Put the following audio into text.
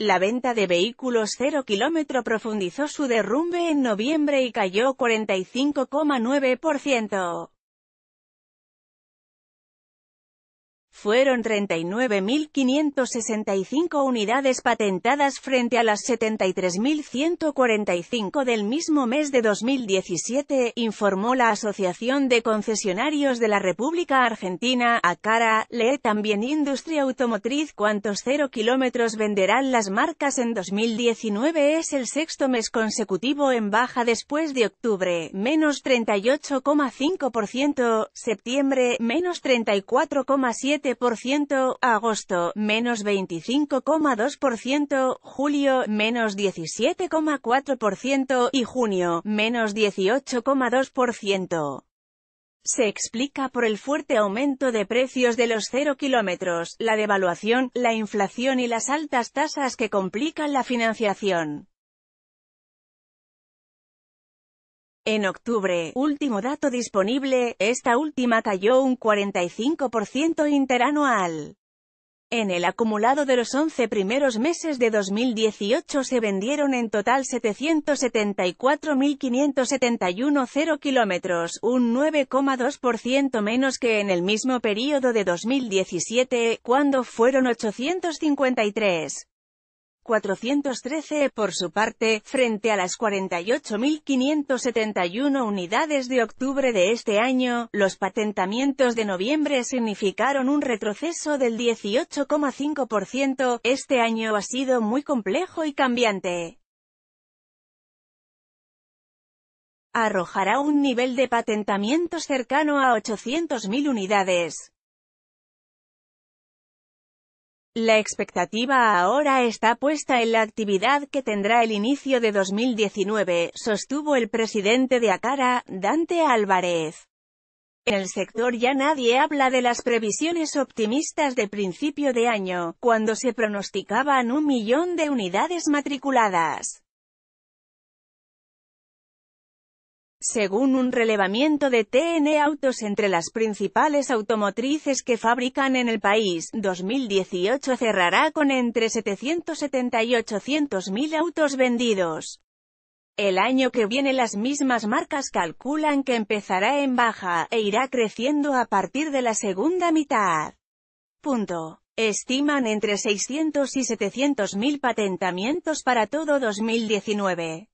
La venta de vehículos cero kilómetro profundizó su derrumbe en noviembre y cayó 45,9%. fueron 39.565 unidades patentadas frente a las 73.145 del mismo mes de 2017, informó la Asociación de Concesionarios de la República Argentina, A cara, lee también Industria Automotriz cuántos cero kilómetros venderán las marcas en 2019 es el sexto mes consecutivo en baja después de octubre, menos 38,5%, septiembre, menos 34,7%, ciento, agosto, menos 25,2%, julio, menos 17,4% y junio, menos 18,2%. Se explica por el fuerte aumento de precios de los cero kilómetros, la devaluación, la inflación y las altas tasas que complican la financiación. En octubre, último dato disponible, esta última cayó un 45% interanual. En el acumulado de los 11 primeros meses de 2018 se vendieron en total 774.571 kilómetros, un 9,2% menos que en el mismo periodo de 2017, cuando fueron 853. 413 por su parte, frente a las 48.571 unidades de octubre de este año, los patentamientos de noviembre significaron un retroceso del 18,5%, este año ha sido muy complejo y cambiante. Arrojará un nivel de patentamiento cercano a 800.000 unidades. La expectativa ahora está puesta en la actividad que tendrá el inicio de 2019, sostuvo el presidente de ACARA, Dante Álvarez. En el sector ya nadie habla de las previsiones optimistas de principio de año, cuando se pronosticaban un millón de unidades matriculadas. Según un relevamiento de TN Autos entre las principales automotrices que fabrican en el país, 2018 cerrará con entre 770 y 800 mil autos vendidos. El año que viene las mismas marcas calculan que empezará en baja, e irá creciendo a partir de la segunda mitad. Estiman entre 600 y 700 mil patentamientos para todo 2019.